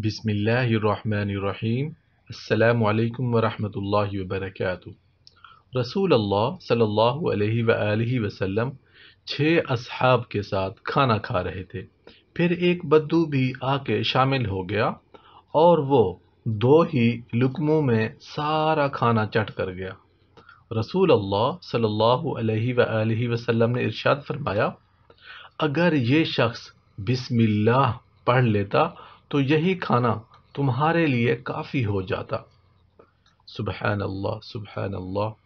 بسم اللہ الرحمن الرحیم السلام علیکم ورحمۃ اللہ وبرکاتہ رسول اللہ صلی اللہ علیہ و وسلم چھ اصحاب کے ساتھ کھانا کھا رہے تھے پھر ایک بدو بھی آ کے شامل ہو گیا اور وہ دو ہی لکموں میں سارا کھانا چٹ کر گیا رسول اللہ صلی اللہ علیہ و وسلم نے ارشاد فرمایا اگر یہ شخص بسم اللہ پڑھ لیتا تو یہی کھانا تمہارے لیے کافی ہو جاتا سبحان اللہ سبحان اللہ